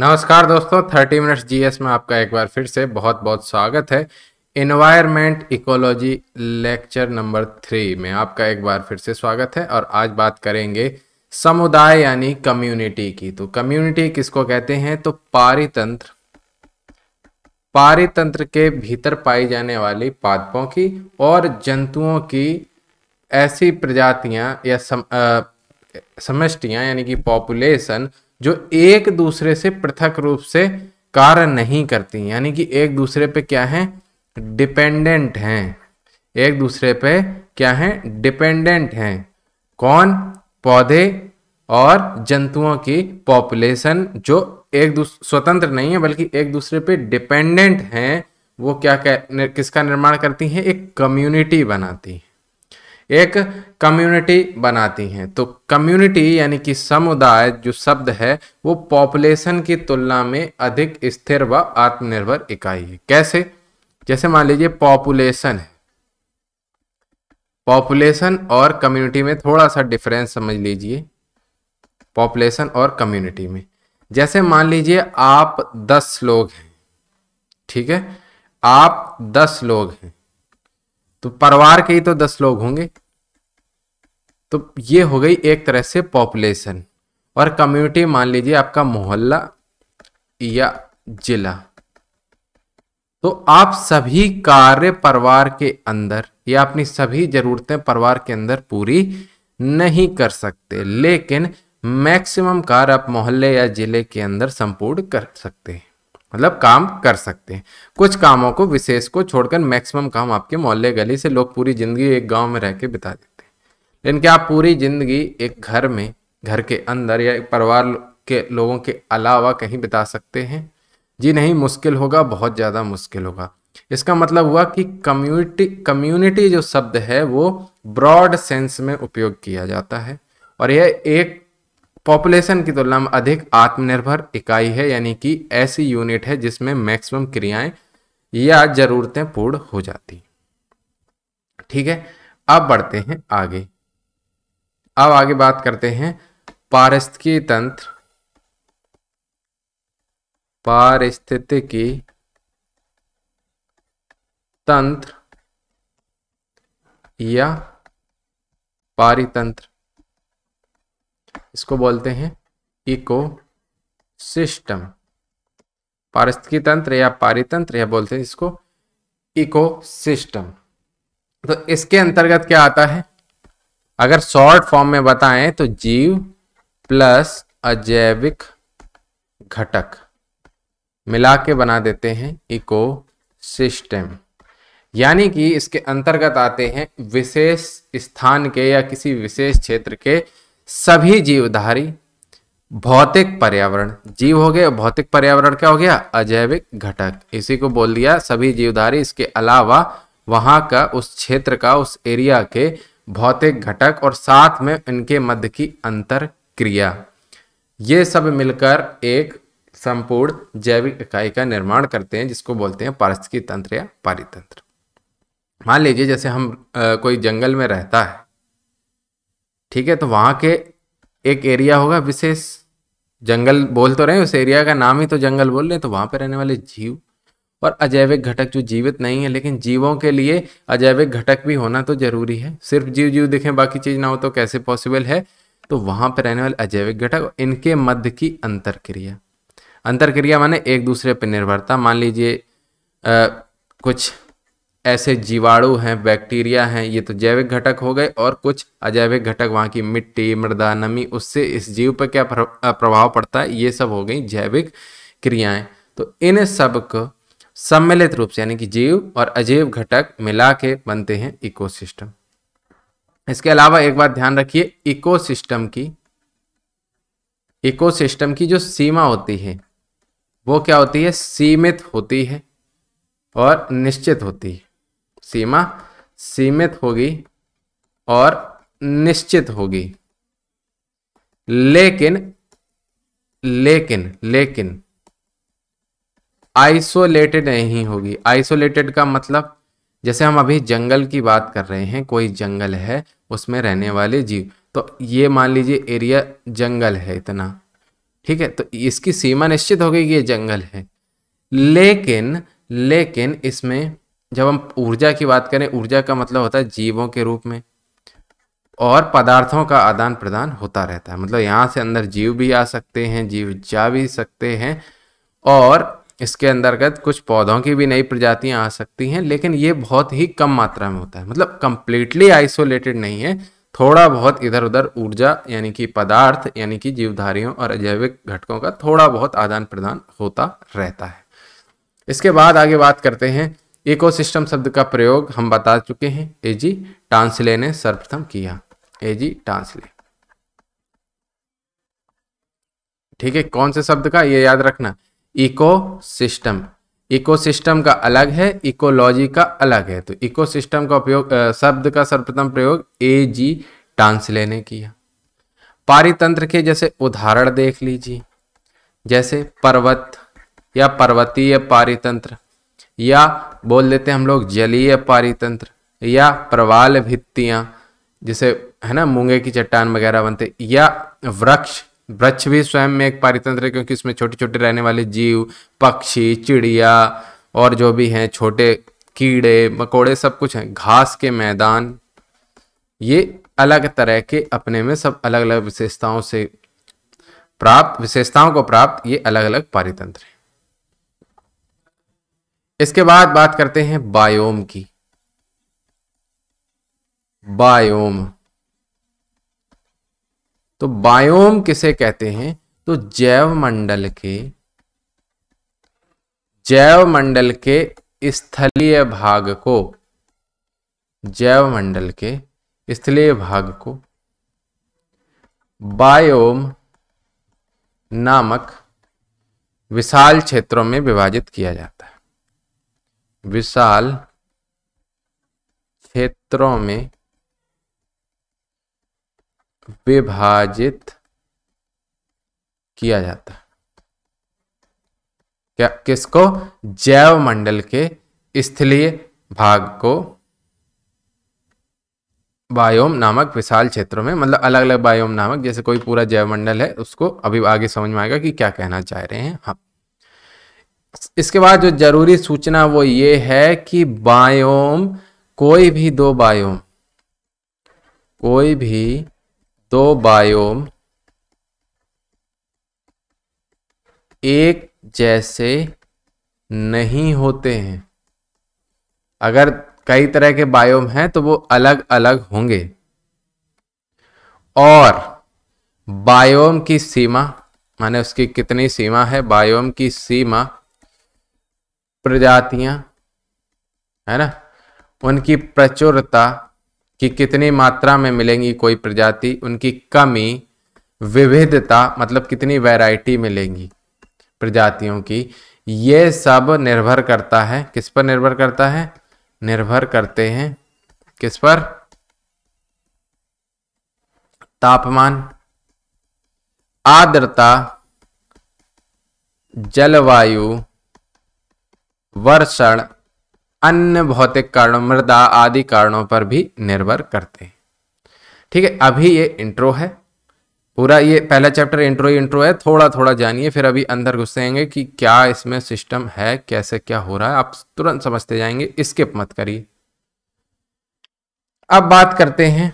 नमस्कार दोस्तों 30 minutes GS में आपका एक बार फिर से बहुत बहुत स्वागत है environment ecology lecture number three में आपका एक बार फिर से स्वागत है और आज बात करेंगे समुदाय यानी कम्युनिटी की तो कम्युनिटी किसको कहते हैं तो पारितंत्र पारितंत्र के भीतर पाई जाने वाली पादपों की और जंतुओं की ऐसी प्रजातियां या सम, समष्टियां यानी कि पॉपुलेशन जो एक दूसरे से पृथक रूप से कार्य नहीं करती यानी कि एक दूसरे पे क्या है डिपेंडेंट हैं एक दूसरे पे क्या है डिपेंडेंट हैं कौन पौधे और जंतुओं की पॉपुलेशन जो एक दूसरे स्वतंत्र नहीं है बल्कि एक दूसरे पे डिपेंडेंट हैं वो क्या कह, किसका निर्माण करती हैं एक कम्युनिटी बनाती है एक कम्युनिटी बनाती हैं तो कम्युनिटी यानी कि समुदाय जो शब्द है वो पॉपुलेशन की तुलना में अधिक स्थिर व आत्मनिर्भर इकाई है कैसे जैसे मान लीजिए पॉपुलेशन है पॉपुलेशन और कम्युनिटी में थोड़ा सा डिफरेंस समझ लीजिए पॉपुलेशन और कम्युनिटी में जैसे मान लीजिए आप दस लोग हैं ठीक है आप दस लोग हैं तो परिवार के ही तो दस लोग होंगे तो ये हो गई एक तरह से पॉपुलेशन और कम्युनिटी मान लीजिए आपका मोहल्ला या जिला तो आप सभी कार्य परिवार के अंदर या अपनी सभी जरूरतें परिवार के अंदर पूरी नहीं कर सकते लेकिन मैक्सिमम कार्य आप मोहल्ले या जिले के अंदर संपूर्ण कर सकते हैं मतलब काम कर सकते हैं कुछ कामों को विशेष को छोड़कर मैक्सिमम काम आपके मोहल्ले गली से लोग पूरी जिंदगी एक गांव में रह के बिता देते हैं लेकिन क्या आप पूरी जिंदगी एक घर में घर के अंदर या एक परिवार के लोगों के अलावा कहीं बिता सकते हैं जी नहीं मुश्किल होगा बहुत ज़्यादा मुश्किल होगा इसका मतलब हुआ कि कम्युनिटी कम्युनिटी जो शब्द है वो ब्रॉड सेंस में उपयोग किया जाता है और यह एक पॉपुलेशन की तुलना में अधिक आत्मनिर्भर इकाई है यानी कि ऐसी यूनिट है जिसमें मैक्सिमम क्रियाएं या जरूरतें पूर्ण हो जाती ठीक है अब बढ़ते हैं आगे अब आगे बात करते हैं पारिस्थितिकी तंत्र पारिस्थितिकी तंत्र या पारितंत्र इसको बोलते हैं इको सिस्टम पारिस्थितिकी तंत्र या पारितंत्र या बोलते हैं इसको इको सिस्टम तो इसके अंतर्गत क्या आता है अगर शॉर्ट फॉर्म में बताएं तो जीव प्लस अजैविक घटक मिला के बना देते हैं इको सिस्टम यानी कि इसके अंतर्गत आते हैं विशेष स्थान के या किसी विशेष क्षेत्र के सभी जीवधारी भौतिक पर्यावरण जीव हो गए भौतिक पर्यावरण क्या हो गया अजैविक घटक इसी को बोल दिया सभी जीवधारी इसके अलावा वहां का उस क्षेत्र का उस एरिया के भौतिक घटक और साथ में इनके मध्य की अंतर क्रिया ये सब मिलकर एक संपूर्ण जैविक इकाई का निर्माण करते हैं जिसको बोलते हैं पारिस्थितिकी तंत्र या पारितंत्र मान लीजिए जैसे हम आ, कोई जंगल में रहता है ठीक है तो वहाँ के एक एरिया होगा विशेष जंगल बोल तो रहे उस एरिया का नाम ही तो जंगल बोल रहे तो वहाँ पर रहने वाले जीव और अजैविक घटक जो जीवित नहीं है लेकिन जीवों के लिए अजैविक घटक भी होना तो जरूरी है सिर्फ जीव जीव दिखें बाकी चीज़ ना हो तो कैसे पॉसिबल है तो वहाँ पर रहने वाले अजैविक घटक इनके मध्य की अंतर क्रिया अंतर क्रिया माने एक दूसरे पर निर्भरता मान लीजिए कुछ ऐसे जीवाणु हैं बैक्टीरिया हैं ये तो जैविक घटक हो गए और कुछ अजैविक घटक वहाँ की मिट्टी मृदा नमी उससे इस जीव पर क्या प्रभाव पड़ता है ये सब हो गई जैविक क्रियाएं तो इन सब को सम्मिलित रूप से यानी कि जीव और अजैव घटक मिला के बनते हैं इकोसिस्टम इसके अलावा एक बात ध्यान रखिए इकोसिस्टम की इकोसिस्टम की जो सीमा होती है वो क्या होती है सीमित होती है और निश्चित होती है सीमा सीमित होगी और निश्चित होगी लेकिन लेकिन लेकिन आइसोलेटेड नहीं होगी आइसोलेटेड का मतलब जैसे हम अभी जंगल की बात कर रहे हैं कोई जंगल है उसमें रहने वाले जीव तो ये मान लीजिए एरिया जंगल है इतना ठीक है तो इसकी सीमा निश्चित होगी कि ये जंगल है लेकिन लेकिन इसमें जब हम ऊर्जा की बात करें ऊर्जा का मतलब होता है जीवों के रूप में और पदार्थों का आदान प्रदान होता रहता है मतलब यहाँ से अंदर जीव भी आ सकते हैं जीव जा भी सकते हैं और इसके अंतर्गत कुछ पौधों की भी नई प्रजातियाँ आ सकती हैं लेकिन ये बहुत ही कम मात्रा में होता है मतलब कंप्लीटली आइसोलेटेड नहीं है थोड़ा बहुत इधर उधर ऊर्जा यानी कि पदार्थ यानी कि जीवधारियों और अजैविक घटकों का थोड़ा बहुत आदान प्रदान होता रहता है इसके बाद आगे बात करते हैं इकोसिस्टम शब्द का प्रयोग हम बता चुके हैं एजी टांसले ने सर्वप्रथम किया एजी टांसले ठीक है कौन से शब्द का ये याद रखना इकोसिस्टम इकोसिस्टम का अलग है इकोलॉजी का अलग है तो इकोसिस्टम का उपयोग शब्द का सर्वप्रथम प्रयोग ए जी टांसले ने किया पारितंत्र के जैसे उदाहरण देख लीजिए जैसे पर्वत या पर्वतीय पारितंत्र या बोल देते हैं हम लोग जलीय पारितंत्र या प्रवाल भित्तियाँ जिसे है ना मूंगे की चट्टान वगैरह बनते या वृक्ष वृक्ष भी स्वयं में एक पारितंत्र है क्योंकि उसमें छोटे छोटे रहने वाले जीव पक्षी चिड़िया और जो भी हैं छोटे कीड़े मकोड़े सब कुछ हैं घास के मैदान ये अलग तरह के अपने में सब अलग अलग विशेषताओं से प्राप्त विशेषताओं को प्राप्त ये अलग अलग पारितंत्र हैं इसके बाद बात करते हैं बायोम की बायोम तो बायोम किसे कहते हैं तो जैव मंडल के जैव मंडल के स्थलीय भाग को जैव मंडल के स्थलीय भाग को बायोम नामक विशाल क्षेत्रों में विभाजित किया जाता है विशाल क्षेत्रों में विभाजित किया जाता है क्या किसको जैव मंडल के स्थलीय भाग को बायोम नामक विशाल क्षेत्रों में मतलब अलग अलग बायोम नामक जैसे कोई पूरा जैव मंडल है उसको अभी आगे समझ में आएगा कि क्या कहना चाह रहे हैं हम इसके बाद जो जरूरी सूचना वो ये है कि बायोम कोई भी दो बायोम कोई भी दो बायोम एक जैसे नहीं होते हैं अगर कई तरह के बायोम हैं तो वो अलग अलग होंगे और बायोम की सीमा माने उसकी कितनी सीमा है बायोम की सीमा प्रजातियां है ना उनकी प्रचुरता कि कितनी मात्रा में मिलेंगी कोई प्रजाति उनकी कमी विविधता मतलब कितनी वैरायटी मिलेंगी प्रजातियों की ये सब निर्भर करता है किस पर निर्भर करता है निर्भर करते हैं किस पर तापमान आर्द्रता जलवायु वर्षण अन्य भौतिक कारणों मृदा आदि कारणों पर भी निर्भर करते हैं ठीक है अभी ये इंट्रो है पूरा ये पहला चैप्टर इंट्रो इंट्रो है थोड़ा थोड़ा जानिए फिर अभी अंदर घुसेंगे कि क्या इसमें सिस्टम है कैसे क्या हो रहा है आप तुरंत समझते जाएंगे स्किप मत करिए अब बात करते हैं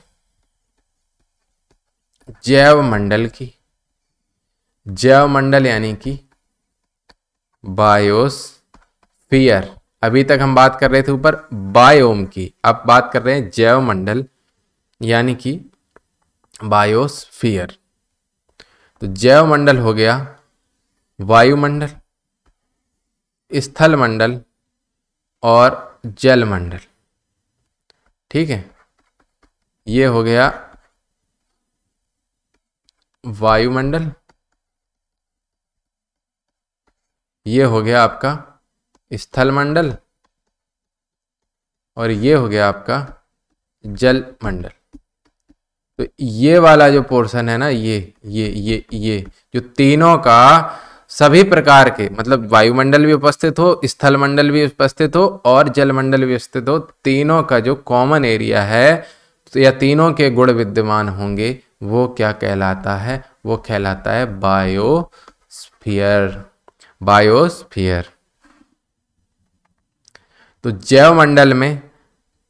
जैव मंडल की जैव मंडल यानी कि बायोस स्पीयर अभी तक हम बात कर रहे थे ऊपर बायोम की अब बात कर रहे हैं जैवमंडल यानी कि बायोस्फीयर तो जैवमंडल हो गया वायुमंडल स्थल मंडल और जल मंडल ठीक है ये हो गया वायुमंडल ये हो गया आपका स्थल मंडल और ये हो गया आपका जल मंडल तो ये वाला जो पोर्शन है ना ये ये ये ये जो तीनों का सभी प्रकार के मतलब वायुमंडल भी उपस्थित हो स्थल मंडल भी उपस्थित हो और जल मंडल भी उपस्थित हो तीनों का जो कॉमन एरिया है तो या तीनों के गुण विद्यमान होंगे वो क्या कहलाता है वो कहलाता है बायोस्फीयर बायोस्फीयर तो जैव मंडल में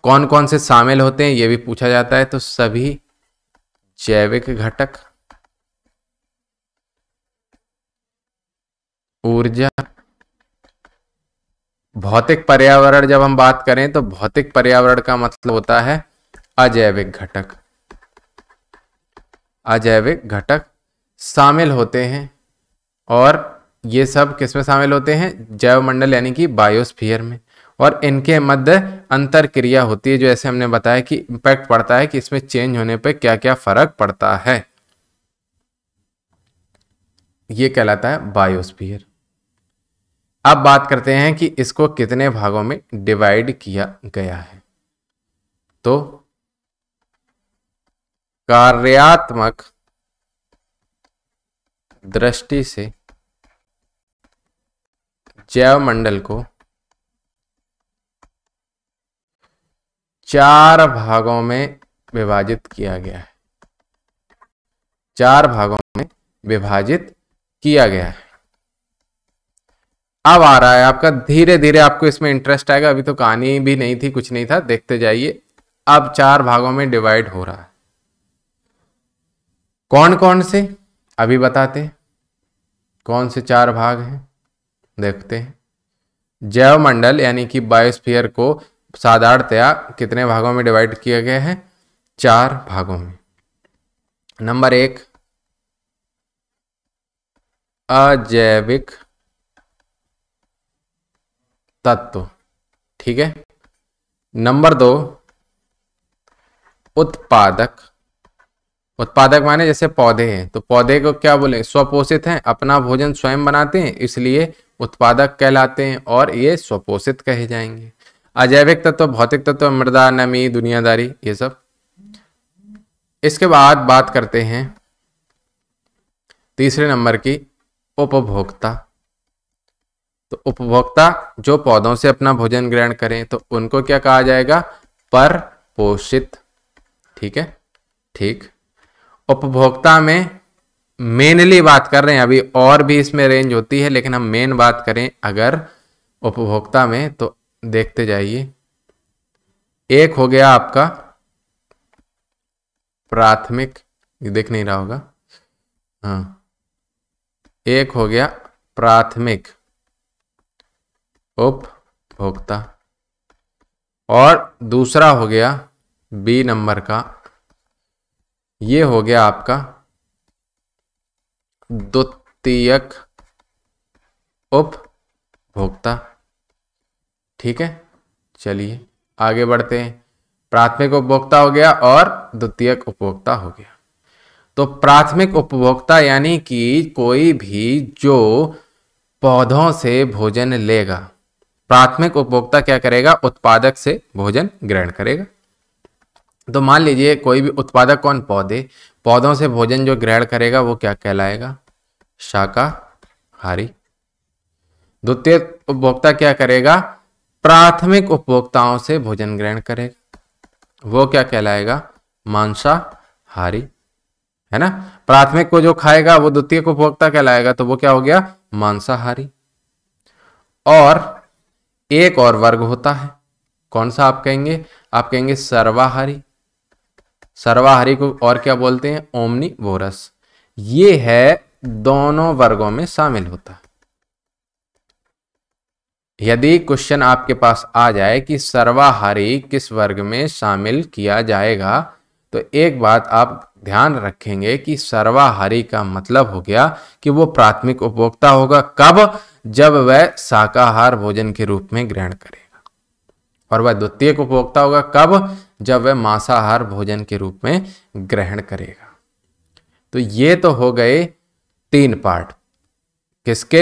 कौन कौन से शामिल होते हैं यह भी पूछा जाता है तो सभी जैविक घटक ऊर्जा भौतिक पर्यावरण जब हम बात करें तो भौतिक पर्यावरण का मतलब होता है अजैविक घटक अजैविक घटक शामिल होते हैं और ये सब किसमें शामिल होते हैं जैव मंडल यानी कि बायोस्फीयर में और इनके मध्य अंतर क्रिया होती है जो ऐसे हमने बताया कि इम्पैक्ट पड़ता है कि इसमें चेंज होने पर क्या क्या फर्क पड़ता है ये कहलाता है बायोस्फीयर अब बात करते हैं कि इसको कितने भागों में डिवाइड किया गया है तो कार्यात्मक दृष्टि से जैव मंडल को चार भागों में विभाजित किया गया है चार भागों में विभाजित किया गया है अब आ रहा है आपका धीरे धीरे आपको इसमें इंटरेस्ट आएगा अभी तो कहानी भी नहीं थी कुछ नहीं था देखते जाइए अब चार भागों में डिवाइड हो रहा है कौन कौन से अभी बताते हैं कौन से चार भाग हैं देखते हैं जैवमंडल यानी कि बायोस्फीयर को साधारणतया कितने भागों में डिवाइड किया गया है चार भागों में नंबर एक अजैविक तत्व ठीक है नंबर दो उत्पादक उत्पादक माने जैसे पौधे हैं तो पौधे को क्या बोले स्वपोषित हैं अपना भोजन स्वयं बनाते हैं इसलिए उत्पादक कहलाते हैं और ये स्वपोषित कहे जाएंगे अजैविक तत्व भौतिक तत्व मृदा नमी दुनियादारी ये सब इसके बाद बात करते हैं तीसरे नंबर की उपभोक्ता तो उपभोक्ता जो पौधों से अपना भोजन ग्रहण करें तो उनको क्या कहा जाएगा पर पोषित ठीक है ठीक उपभोक्ता में मेनली बात कर रहे हैं अभी और भी इसमें रेंज होती है लेकिन हम मेन बात करें अगर उपभोक्ता में तो देखते जाइए एक हो गया आपका प्राथमिक देख नहीं रहा होगा हाँ एक हो गया प्राथमिक उपभोक्ता और दूसरा हो गया बी नंबर का ये हो गया आपका द्वितीयक उपभोक्ता ठीक है चलिए आगे बढ़ते हैं प्राथमिक उपभोक्ता हो गया और द्वितीयक उपभोक्ता हो गया तो प्राथमिक उपभोक्ता यानी कि कोई भी जो पौधों से भोजन लेगा प्राथमिक उपभोक्ता क्या करेगा उत्पादक से भोजन ग्रहण करेगा तो मान लीजिए कोई भी उत्पादक कौन पौधे पौधों से भोजन जो ग्रहण करेगा वो क्या कहलाएगा शाकाहारी द्वितीय उपभोक्ता क्या करेगा प्राथमिक उपभोक्ताओं से भोजन ग्रहण करेगा वो क्या कहलाएगा मांसाहारी है ना प्राथमिक को जो खाएगा वो द्वितीय उपभोक्ता कहलाएगा तो वो क्या हो गया मांसाहारी और एक और वर्ग होता है कौन सा आप कहेंगे आप कहेंगे सर्वाहारी सर्वाहारी को और क्या बोलते हैं ओमनी बोरस ये है दोनों वर्गों में शामिल होता है यदि क्वेश्चन आपके पास आ जाए कि सर्वाहारी किस वर्ग में शामिल किया जाएगा तो एक बात आप ध्यान रखेंगे कि सर्वाहारी का मतलब हो गया कि वो प्राथमिक उपभोक्ता होगा कब जब वह शाकाहार भोजन के रूप में ग्रहण करेगा और वह द्वितीय उपभोक्ता होगा कब जब वह मांसाहार भोजन के रूप में ग्रहण करेगा तो ये तो हो गए तीन पार्ट किसके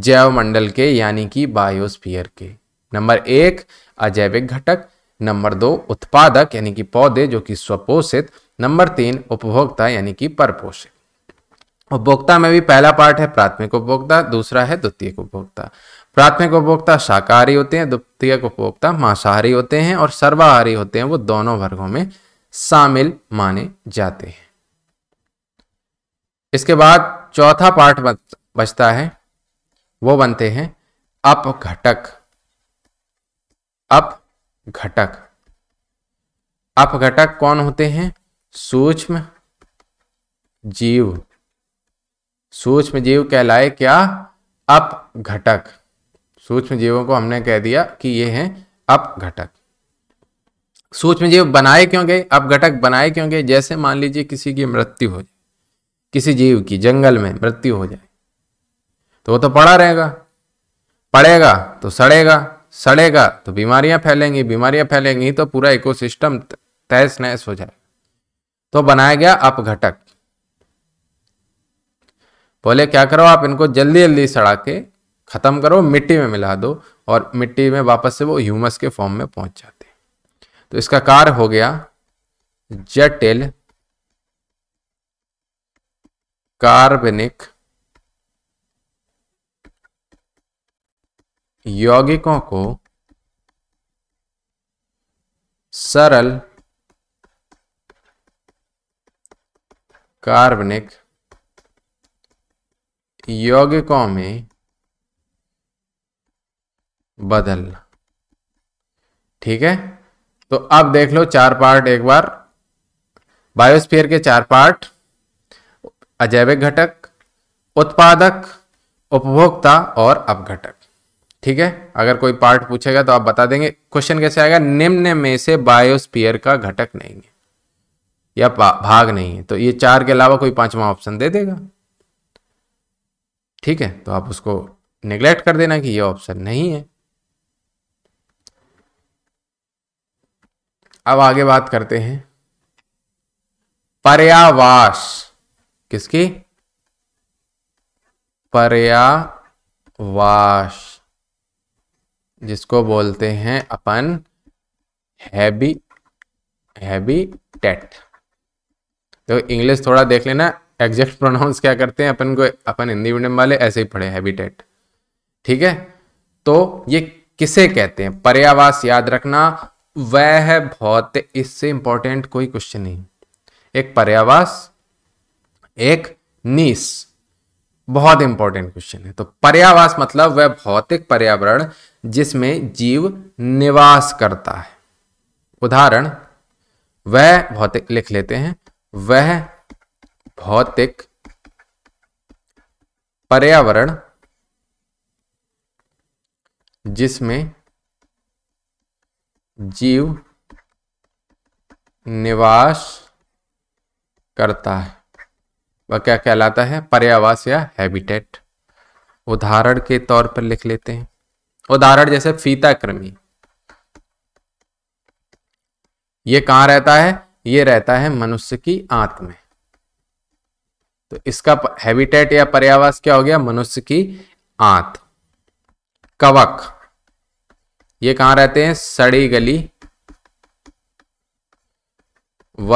जैव मंडल के यानी कि बायोस्फीयर के नंबर एक अजैविक घटक नंबर दो उत्पादक यानी कि पौधे जो कि स्वपोषित नंबर तीन उपभोक्ता यानी कि परपोषित उपभोक्ता में भी पहला पार्ट है प्राथमिक उपभोक्ता दूसरा है द्वितीय उपभोक्ता प्राथमिक उपभोक्ता शाकाहारी होते हैं द्वितीय उपभोक्ता मांसाहारी होते हैं और सर्वाहारी होते हैं वो दोनों वर्गों में शामिल माने जाते हैं इसके बाद चौथा पार्ट बचता है वो बनते हैं अप घटक अप घटक अप घटक कौन होते हैं सूक्ष्म जीव सूक्ष्म जीव कहलाए क्या अप घटक सूक्ष्म जीवों को हमने कह दिया कि ये हैं अप घटक सूक्ष्म जीव बनाए क्यों गए अप घटक बनाए क्यों गए जैसे मान लीजिए किसी की मृत्यु हो जाए किसी जीव की जंगल में मृत्यु हो जाए तो वो तो पड़ा रहेगा पड़ेगा तो सड़ेगा सड़ेगा तो बीमारियां फैलेंगी बीमारियां फैलेंगी तो पूरा इकोसिस्टम तहस नहस हो जाए तो बनाया गया अपघटक बोले क्या करो आप इनको जल्दी जल्दी सड़ा के खत्म करो मिट्टी में मिला दो और मिट्टी में वापस से वो ह्यूमस के फॉर्म में पहुंच जाते तो इसका कार हो गया जटिल कार्बनिक यौगिकों को सरल कार्बनिक यौगिकों में बदलना ठीक है तो अब देख लो चार पार्ट एक बार बायोस्फीयर के चार पार्ट अजैविक घटक उत्पादक उपभोक्ता और अपघटक ठीक है अगर कोई पार्ट पूछेगा तो आप बता देंगे क्वेश्चन कैसे आएगा निम्न में से बायोस्पियर का घटक नहीं है या भाग नहीं है तो ये चार के अलावा कोई पांचवा ऑप्शन दे देगा ठीक है तो आप उसको निग्लेक्ट कर देना कि ये ऑप्शन नहीं है अब आगे बात करते हैं पर्यावास किसकी पर्यावास जिसको बोलते हैं अपन हैबी हैबिटेट तो इंग्लिश थोड़ा देख लेना एग्जैक्ट प्रोनाउंस क्या करते हैं अपन को अपन हिंदी मीडियम वाले ऐसे ही पढ़े हैबिटेट ठीक है तो ये किसे कहते हैं पर्यावास याद रखना वह है भौतिक इससे इंपॉर्टेंट कोई क्वेश्चन नहीं एक पर्यावास एक नीस बहुत इंपॉर्टेंट क्वेश्चन है तो पर्यावास मतलब वह भौतिक पर्यावरण जिसमें जीव निवास करता है उदाहरण वह भौतिक लिख लेते हैं वह भौतिक पर्यावरण जिसमें जीव निवास करता है वह क्या कहलाता है पर्यावास या हैबिटेट उदाहरण के तौर पर लिख लेते हैं उदाहरण जैसे फीता कृमि यह कहां रहता है ये रहता है मनुष्य की आंत में तो इसका हैबिटेट या पर्यावास क्या हो गया मनुष्य की आंत कवक ये कहां रहते हैं सड़ी गली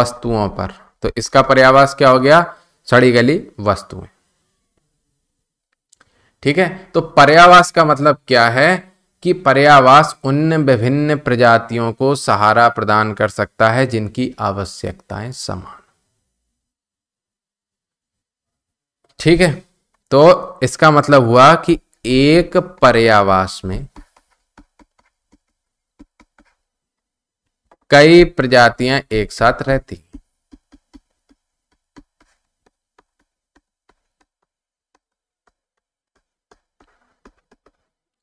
वस्तुओं पर तो इसका पर्यावास क्या हो गया सड़ी गली वस्तुएं ठीक है तो पर्यावास का मतलब क्या है कि पर्यावास उन विभिन्न प्रजातियों को सहारा प्रदान कर सकता है जिनकी आवश्यकताएं समान ठीक है तो इसका मतलब हुआ कि एक पर्यावास में कई प्रजातियां एक साथ रहती हैं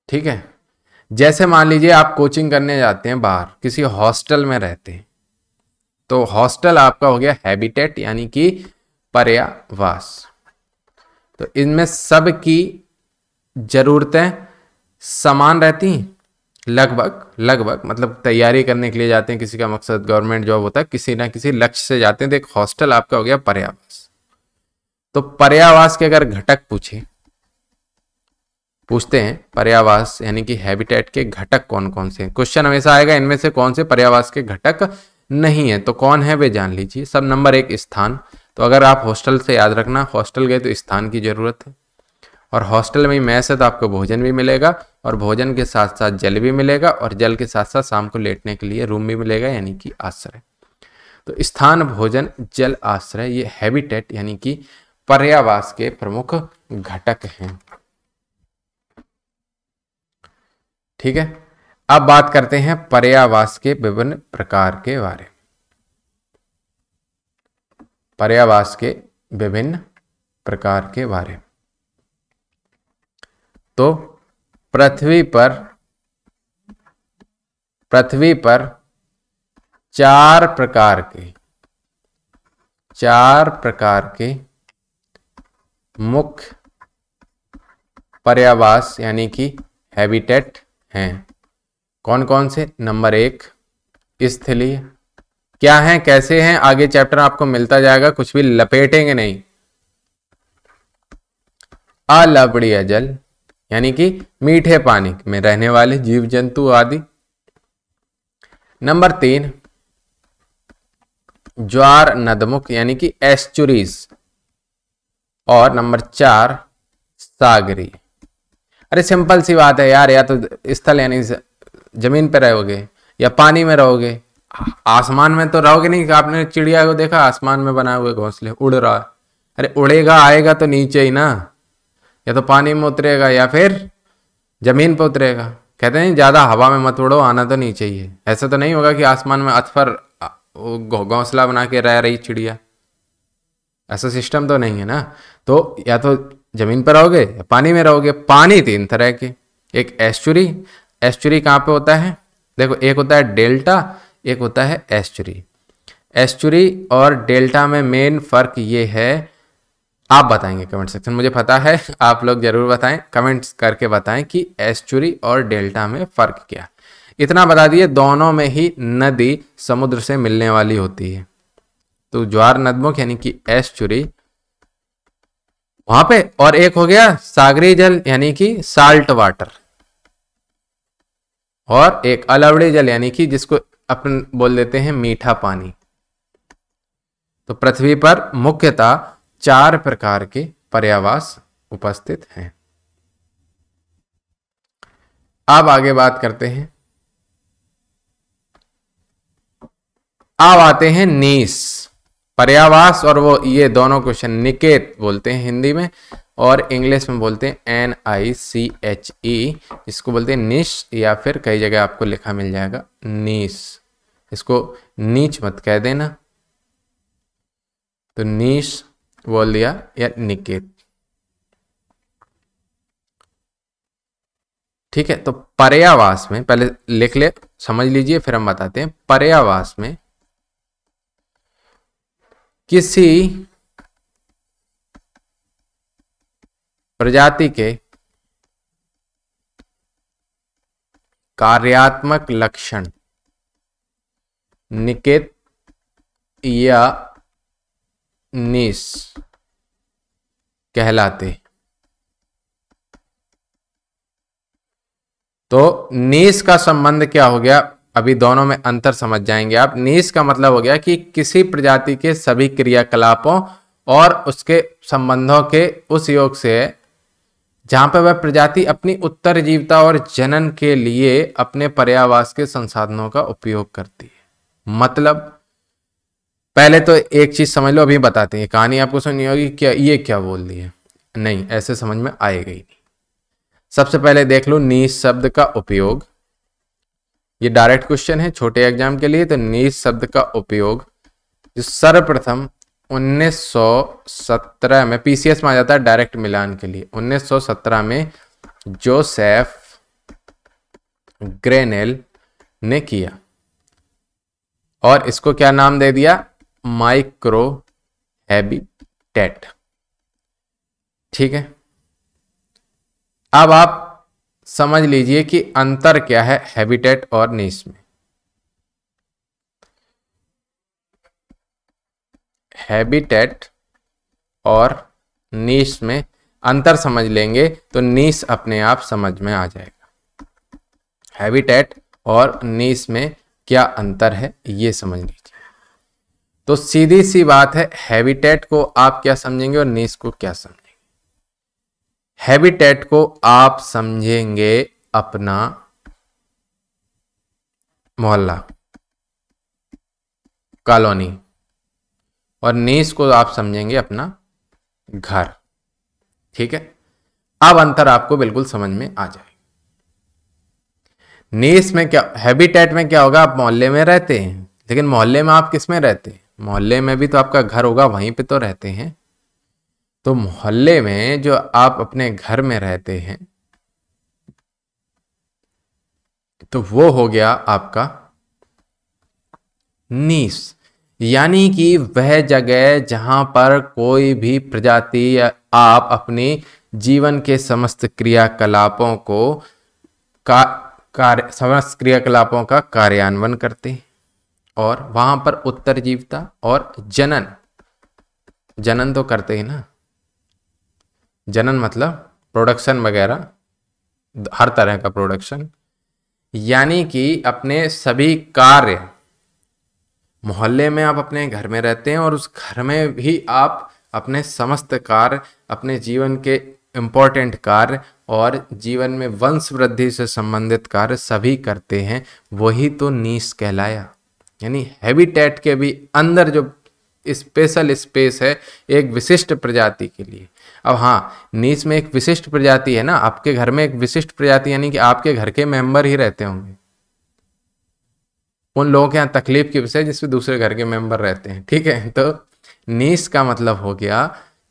ठीक है जैसे मान लीजिए आप कोचिंग करने जाते हैं बाहर किसी हॉस्टल में रहते हैं तो हॉस्टल आपका हो गया हैबिटेट यानी कि पर्यावास तो इनमें सब की ज़रूरतें समान रहती हैं लगभग लगभग मतलब तैयारी करने के लिए जाते हैं किसी का मकसद गवर्नमेंट जॉब होता है किसी ना किसी लक्ष्य से जाते हैं तो एक हॉस्टल आपका हो गया पर्यावास तो पर्यावास के अगर घटक पूछे पूछते हैं पर्यावास यानी कि हैबिटेट के घटक कौन कौन से हैं क्वेश्चन हमेशा आएगा इनमें से कौन से पर्यावास के घटक नहीं है तो कौन है वे जान लीजिए सब नंबर एक स्थान तो अगर आप हॉस्टल से याद रखना हॉस्टल गए तो स्थान की ज़रूरत है और हॉस्टल में मैस है तो आपको भोजन भी मिलेगा और भोजन के साथ साथ जल भी मिलेगा और जल के साथ साथ शाम को लेटने के लिए रूम भी मिलेगा यानी कि आश्रय तो स्थान भोजन जल आश्रय ये हैबिटेट यानी कि पर्यावास के प्रमुख घटक हैं ठीक है अब बात करते हैं पर्यावास के विभिन्न प्रकार के बारे में पर्यावास के विभिन्न प्रकार के बारे में तो पृथ्वी पर पृथ्वी पर चार प्रकार के चार प्रकार के मुख्य पर्यावास यानी कि हैबिटेट हैं कौन कौन से नंबर एक स्थलीय क्या है कैसे हैं आगे चैप्टर आपको मिलता जाएगा कुछ भी लपेटेंगे नहीं अलबड़ी जल यानी कि मीठे पानी में रहने वाले जीव जंतु आदि नंबर तीन ज्वार नदमुख यानी कि एस्चुरीज और नंबर चार सागरी अरे सिंपल सी बात है यार या तो स्थल यानी जमीन पे रहोगे या पानी में रहोगे आसमान में तो रहोगे नहीं आपने चिड़िया को देखा आसमान में बनाए हुए घोंसले उड़ रहा है अरे उड़ेगा आएगा तो नीचे ही ना या तो पानी में उतरेगा या फिर जमीन पर उतरेगा कहते हैं ज़्यादा हवा में मत उड़ो आना तो नीचे ही है ऐसा तो नहीं होगा कि आसमान में अथफर घोंसला बना के रह रही चिड़िया ऐसा सिस्टम तो नहीं है ना तो या तो ज़मीन पर रहोगे या पानी में रहोगे पानी तीन तरह के एक एस्चुरी एस्चुरी कहाँ पे होता है देखो एक होता है डेल्टा एक होता है एस्चुरी एस्चुरी और डेल्टा में मेन फ़र्क ये है आप बताएंगे कमेंट सेक्शन मुझे पता है आप लोग ज़रूर बताएं कमेंट्स करके बताएं कि एस्चुरी और डेल्टा में फ़र्क क्या इतना बता दिए दोनों में ही नदी समुद्र से मिलने वाली होती है तो ज्वार नदमुख यानी कि एस्चुरी वहां पे और एक हो गया सागरी जल यानी कि साल्ट वाटर और एक अलवड़ी जल यानी कि जिसको अपन बोल देते हैं मीठा पानी तो पृथ्वी पर मुख्यतः चार प्रकार के पर्यावास उपस्थित हैं अब आगे बात करते हैं अब आते हैं नीस पर्यावास और वो ये दोनों क्वेश्चन निकेत बोलते हैं हिंदी में और इंग्लिश में बोलते हैं एन आई सी एच ई इसको बोलते हैं निश या फिर कई जगह आपको लिखा मिल जाएगा नीस इसको नीच मत कह देना तो नीश बोल दिया या निकेत ठीक है तो पर्यावास में पहले लिख ले समझ लीजिए फिर हम बताते हैं पर्यावास में किसी प्रजाति के कार्यात्मक लक्षण निकेत या निस कहलाते तो नीस का संबंध क्या हो गया अभी दोनों में अंतर समझ जाएंगे आप नीस का मतलब हो गया कि किसी प्रजाति के सभी क्रियाकलापों और उसके संबंधों के उस योग से है पर वह प्रजाति अपनी उत्तर जीवता और जनन के लिए अपने पर्यावास के संसाधनों का उपयोग करती है मतलब पहले तो एक चीज समझ लो अभी बताते हैं कहानी आपको सुननी होगी क्या ये क्या बोल दी है नहीं ऐसे समझ में आएगा ही नहीं सबसे पहले देख लो नीस शब्द का उपयोग ये डायरेक्ट क्वेश्चन है छोटे एग्जाम के लिए तो नीच शब्द का उपयोग जो सर्वप्रथम 1917 में पीसीएस में आ जाता है डायरेक्ट मिलान के लिए 1917 में जोसेफ ग्रेनेल ने किया और इसको क्या नाम दे दिया माइक्रो हैबिटेट ठीक है अब आप समझ लीजिए कि अंतर क्या है हैबिटेट और नीस में हैबिटेट और नीस में अंतर समझ लेंगे तो नीस अपने आप समझ में आ जाएगा हैबिटेट और नीस में क्या अंतर है ये समझ लीजिए तो सीधी सी बात है हैबिटेट को आप क्या समझेंगे और नीस को क्या समझेंगे हैबिटेट को आप समझेंगे अपना मोहल्ला कॉलोनी और नीस को आप समझेंगे अपना घर ठीक है अब अंतर आपको बिल्कुल समझ में आ जाए नीस में क्या हैबिटेट में क्या होगा आप मोहल्ले में रहते हैं लेकिन मोहल्ले में आप किस में रहते हैं मोहल्ले में भी तो आपका घर होगा वहीं पे तो रहते हैं तो मोहल्ले में जो आप अपने घर में रहते हैं तो वो हो गया आपका नीस यानी कि वह जगह जहां पर कोई भी प्रजाति आप अपने जीवन के समस्त क्रियाकलापों को का कार्य समस्त क्रियाकलापों का कार्यान्वयन करते हैं और वहां पर उत्तर जीवता और जनन जनन तो करते हैं ना जनन मतलब प्रोडक्शन वगैरह हर तरह का प्रोडक्शन यानी कि अपने सभी कार्य मोहल्ले में आप अपने घर में रहते हैं और उस घर में भी आप अपने समस्त कार्य अपने जीवन के इम्पॉर्टेंट कार्य और जीवन में वंश वृद्धि से संबंधित कार्य सभी करते हैं वही तो नीस कहलाया यानी हैबिटेट के भी अंदर जो स्पेशल स्पेस है एक विशिष्ट प्रजाति के लिए अब हाँ नीच में एक विशिष्ट प्रजाति है ना आपके घर में एक विशिष्ट प्रजाति यानी कि आपके घर के मेंबर ही रहते होंगे उन लोगों के यहाँ तकलीफ की विषय जिसमें दूसरे घर के मेंबर रहते हैं ठीक है तो नीस का मतलब हो गया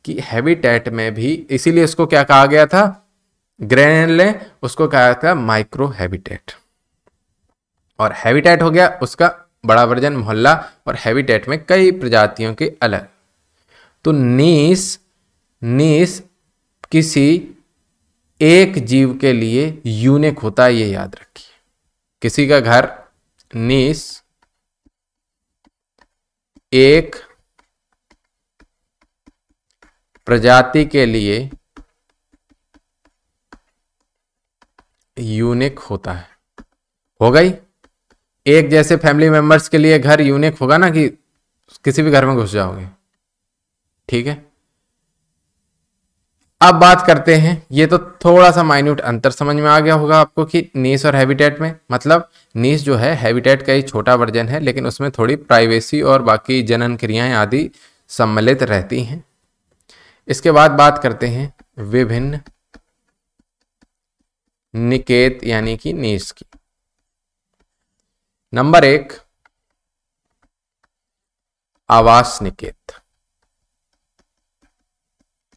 कि हैबिटेट में भी इसीलिए इसको क्या कहा गया था ग्रेनले उसको कहा था माइक्रो हैबिटेट और हैबिटेट हो गया उसका बड़ा वर्जन मोहल्ला और हैबिटेट में कई प्रजातियों के अलग तो नीस नीस किसी एक जीव के लिए यूनिक होता है ये याद रखिए किसी का घर नीस एक प्रजाति के लिए यूनिक होता है हो गई एक जैसे फैमिली मेंबर्स के लिए घर यूनिक होगा ना कि किसी भी घर में घुस जाओगे ठीक है अब बात करते हैं ये तो थोड़ा सा माइन्यूट अंतर समझ में आ गया होगा आपको कि नीस और हैबिटेट में मतलब नीस जो है हैबिटेट का ही छोटा वर्जन है लेकिन उसमें थोड़ी प्राइवेसी और बाकी जनन क्रियाएं आदि सम्मिलित रहती हैं इसके बाद बात करते हैं विभिन्न निकेत यानी कि नीस की नंबर एक आवास निकेत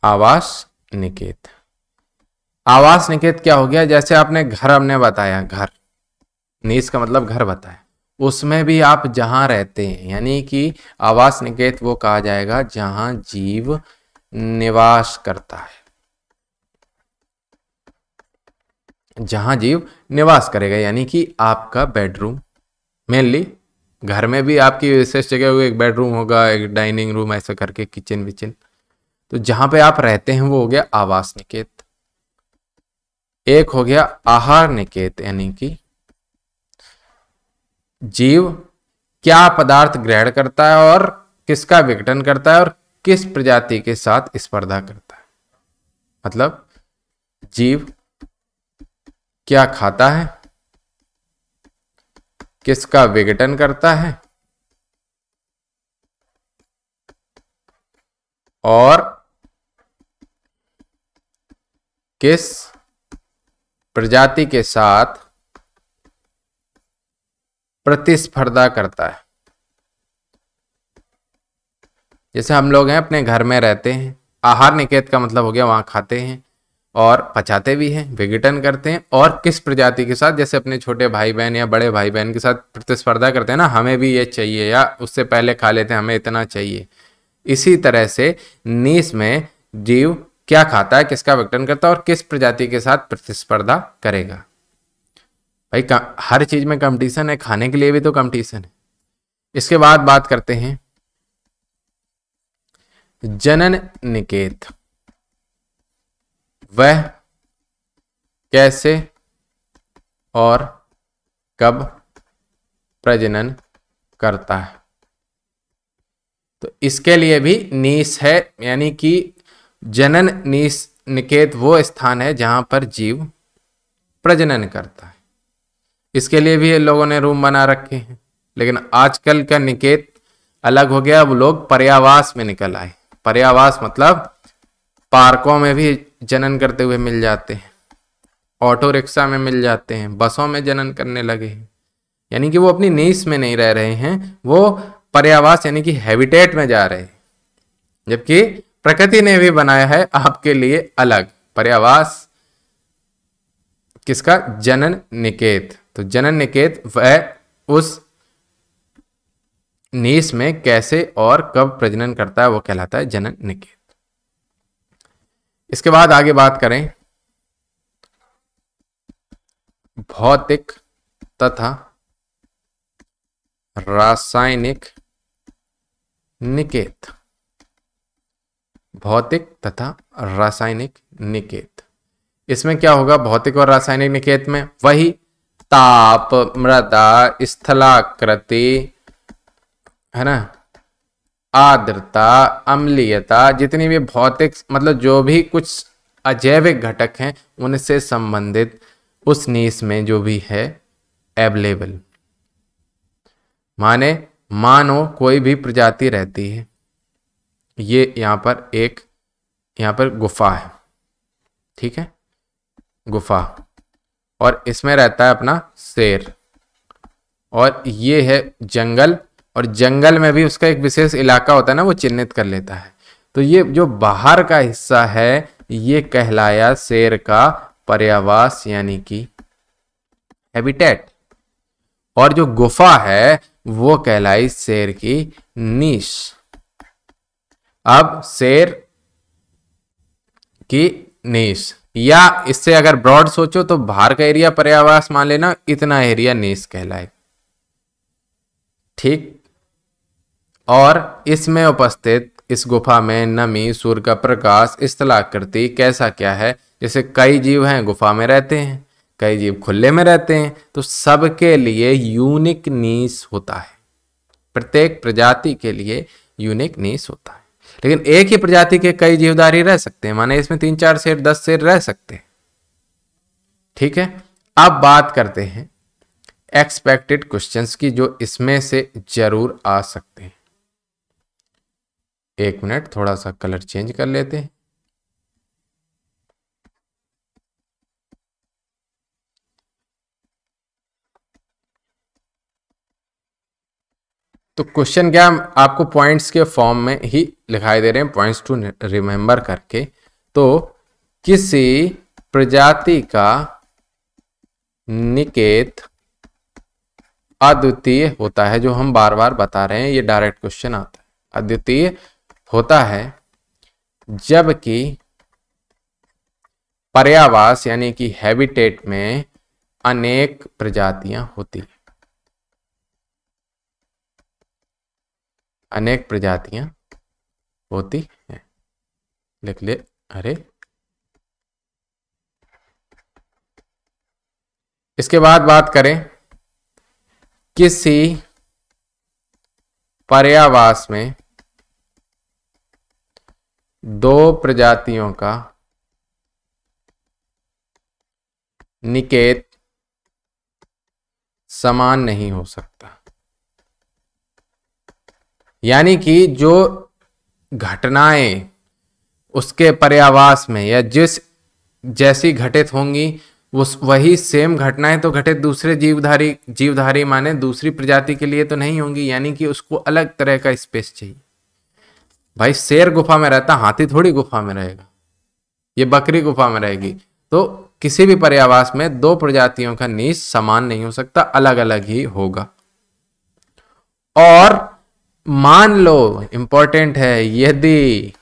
आवास निकेत आवास निकेत क्या हो गया जैसे आपने घर हमने बताया घर नीस का मतलब घर बताया उसमें भी आप जहां रहते हैं यानी कि आवास निकेत वो कहा जाएगा जहां जीव निवास करता है जहां जीव निवास करेगा यानी कि आपका बेडरूम मेनली घर में भी आपकी विशेष जगह एक बेडरूम होगा एक डाइनिंग रूम ऐसा करके किचन विचन तो जहां पे आप रहते हैं वो हो गया आवास निकेत एक हो गया आहार निकेत यानी कि जीव क्या पदार्थ ग्रहण करता है और किसका विघटन करता है और किस प्रजाति के साथ स्पर्धा करता है मतलब जीव क्या खाता है किसका विघटन करता है और किस प्रजाति के साथ प्रतिस्पर्धा करता है जैसे हम लोग हैं अपने घर में रहते हैं आहार निकेत का मतलब हो गया वहां खाते हैं और पचाते भी हैं विघटन करते हैं और किस प्रजाति के साथ जैसे अपने छोटे भाई बहन या बड़े भाई बहन के साथ प्रतिस्पर्धा करते हैं ना हमें भी ये चाहिए या उससे पहले खा लेते हैं हमें इतना चाहिए इसी तरह से नीस में जीव क्या खाता है किसका विघटन करता है और किस प्रजाति के साथ प्रतिस्पर्धा करेगा भाई हर चीज में कंपटीशन है खाने के लिए भी तो कंपटीशन है इसके बाद बात करते हैं जनन निकेत वह कैसे और कब प्रजनन करता है तो इसके लिए भी नीस है यानी कि जनन निस निकेत वो स्थान है जहां पर जीव प्रजनन करता है इसके लिए भी लोगों ने रूम बना रखे हैं लेकिन आजकल का निकेत अलग हो गया अब लोग पर्यावास में निकल आए पर्यावास मतलब पार्कों में भी जनन करते हुए मिल जाते हैं ऑटो रिक्शा में मिल जाते हैं बसों में जनन करने लगे हैं यानी कि वो अपनी नीस में नहीं रह रहे हैं वो पर्यावास यानी कि हैबिटेट में जा रहे हैं जबकि प्रकृति ने भी बनाया है आपके लिए अलग पर्यावास किसका जनन निकेत तो जनन निकेत वह उस नीस में कैसे और कब प्रजनन करता है वो कहलाता है जनन निकेत इसके बाद आगे बात करें भौतिक तथा रासायनिक निकेत भौतिक तथा रासायनिक निकेत इसमें क्या होगा भौतिक और रासायनिक निकेत में वही ताप मृदा स्थलाकृति है ना आर्द्रता अम्लीयता जितनी भी भौतिक मतलब जो भी कुछ अजैविक घटक हैं उनसे संबंधित उस नीस में जो भी है एवेलेबल माने मानो कोई भी प्रजाति रहती है ये यहाँ पर एक यहाँ पर गुफा है ठीक है गुफा और इसमें रहता है अपना शेर और ये है जंगल और जंगल में भी उसका एक विशेष इलाका होता है ना वो चिन्हित कर लेता है तो ये जो बाहर का हिस्सा है ये कहलाया शेर का पर्यावास यानी कि हैबिटेट और जो गुफा है वो कहलाई शेर की नीश अब शेर की नीस या इससे अगर ब्रॉड सोचो तो बाहर का एरिया पर्यावास मान लेना इतना एरिया नीस कहलाए ठीक और इसमें उपस्थित इस गुफा में नमी सूर्य का प्रकाश स्थलाकृति कैसा क्या है जैसे कई जीव हैं गुफा में रहते हैं कई जीव खुले में रहते हैं तो सबके लिए यूनिक नीस होता है प्रत्येक प्रजाति के लिए यूनिक नीस होता है लेकिन एक ही प्रजाति के कई जीवधारी रह सकते हैं माने इसमें तीन चार शेर दस शेर रह सकते हैं ठीक है अब बात करते हैं एक्सपेक्टेड क्वेश्चंस की जो इसमें से जरूर आ सकते हैं एक मिनट थोड़ा सा कलर चेंज कर लेते हैं तो क्वेश्चन क्या आपको पॉइंट्स के फॉर्म में ही लिखाई दे रहे हैं पॉइंट्स टू रिमेंबर करके तो किसी प्रजाति का निकेत अद्वितीय होता है जो हम बार बार बता रहे हैं ये डायरेक्ट क्वेश्चन आता है अद्वितीय होता है जबकि पर्यावास यानी कि हैबिटेट में अनेक प्रजातियां होती हैं अनेक प्रजातियां होती हैं लिख ले अरे इसके बाद बात करें किसी पर्यावास में दो प्रजातियों का निकेत समान नहीं हो सकता यानी कि जो घटनाएं उसके पर्यावास में या जिस जैसी घटित होंगी उस वही सेम घटनाएं तो घटित दूसरे जीवधारी जीवधारी माने दूसरी प्रजाति के लिए तो नहीं होंगी यानी कि उसको अलग तरह का स्पेस चाहिए भाई शेर गुफा में रहता हाथी थोड़ी गुफा में रहेगा ये बकरी गुफा में रहेगी तो किसी भी पर्यावास में दो प्रजातियों का नीच समान नहीं हो सकता अलग अलग ही होगा और मान लो इंपॉर्टेंट है यदि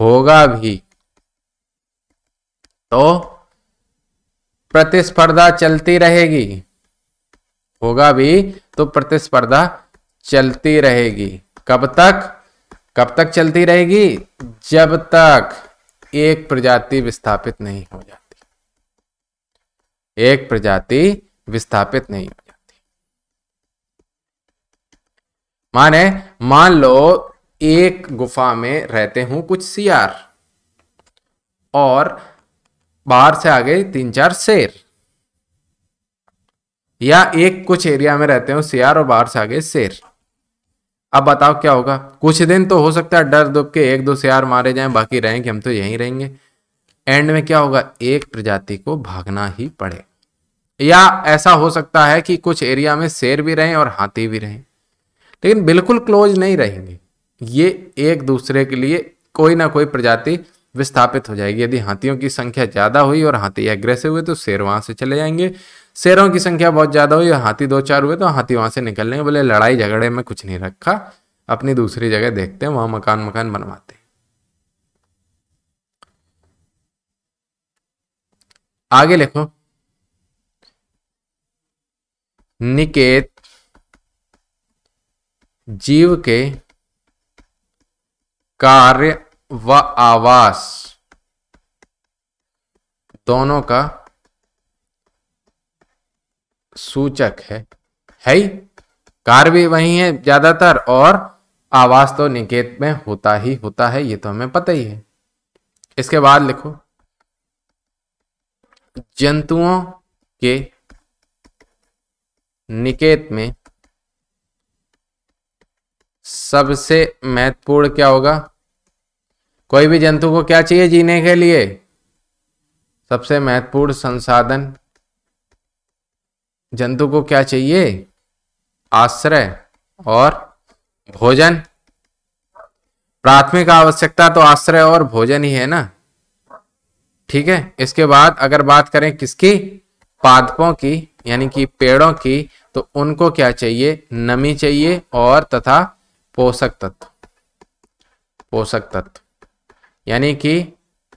होगा भी तो प्रतिस्पर्धा चलती रहेगी होगा भी तो प्रतिस्पर्धा चलती रहेगी कब तक कब तक चलती रहेगी जब तक एक प्रजाति विस्थापित नहीं हो जाती एक प्रजाति विस्थापित नहीं हो जाती माने मान लो एक गुफा में रहते हूं कुछ सियार और बाहर से आ गए तीन चार शेर या एक कुछ एरिया में रहते हो सियार और बाहर से आ गए शेर अब बताओ क्या होगा कुछ दिन तो हो सकता है डर दुख के एक दो सियार मारे जाएं बाकी रहेंगे हम तो यहीं रहेंगे एंड में क्या होगा एक प्रजाति को भागना ही पड़े या ऐसा हो सकता है कि कुछ एरिया में शेर भी रहें और हाथी भी रहें लेकिन बिल्कुल क्लोज नहीं रहेंगे ये एक दूसरे के लिए कोई ना कोई प्रजाति विस्थापित हो जाएगी यदि हाथियों की संख्या ज़्यादा हुई और हाथी एग्रेसिव हुए तो शेर वहां से चले जाएंगे शेरों की संख्या बहुत ज़्यादा हुई और हाथी दो चार हुए तो हाथी वहां से निकलने बोले लड़ाई झगड़े में कुछ नहीं रखा अपनी दूसरी जगह देखते हैं वहां मकान मकान बनवाते आगे लिखो निकेत जीव के कार्य व आवास दोनों का सूचक है है ही कार्य भी वही है ज्यादातर और आवास तो निकेत में होता ही होता है ये तो हमें पता ही है इसके बाद लिखो जंतुओं के निकेत में सबसे महत्वपूर्ण क्या होगा कोई भी जंतु को क्या चाहिए जीने के लिए सबसे महत्वपूर्ण संसाधन जंतु को क्या चाहिए आश्रय और भोजन प्राथमिक आवश्यकता तो आश्रय और भोजन ही है ना ठीक है इसके बाद अगर बात करें किसकी पादपों की यानी कि पेड़ों की तो उनको क्या चाहिए नमी चाहिए और तथा पोषक तत्व पोषक तत्व यानी कि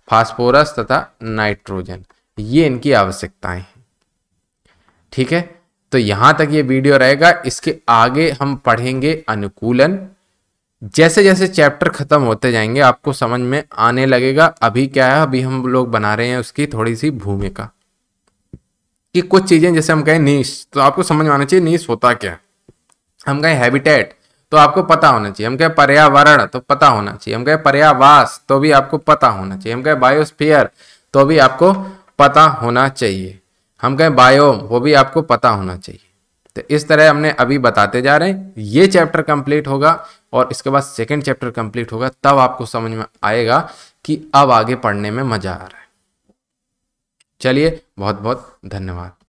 फास्फोरस तथा नाइट्रोजन ये इनकी आवश्यकताएं हैं ठीक है तो यहां तक ये वीडियो रहेगा इसके आगे हम पढ़ेंगे अनुकूलन जैसे जैसे चैप्टर ख़त्म होते जाएंगे आपको समझ में आने लगेगा अभी क्या है अभी हम लोग बना रहे हैं उसकी थोड़ी सी भूमिका कि कुछ चीज़ें जैसे हम कहें नीस तो आपको समझ में आना चाहिए नीस होता क्या हम कहें हैबिटेट तो आपको पता होना चाहिए हम कहे पर्यावरण तो पता होना चाहिए हम कहे पर्यावास तो भी आपको पता होना चाहिए हम कहे बायोस्फीयर तो भी आपको पता होना चाहिए हम कहें बायोम वो भी आपको पता होना चाहिए तो इस तरह हमने अभी बताते जा रहे हैं ये चैप्टर कंप्लीट होगा और इसके बाद सेकेंड चैप्टर कंप्लीट होगा तब आपको समझ में आएगा कि अब आगे पढ़ने में मज़ा आ रहा है चलिए बहुत बहुत धन्यवाद